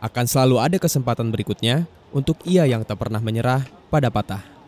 Akan selalu ada kesempatan berikutnya untuk ia yang tak pernah menyerah pada patah.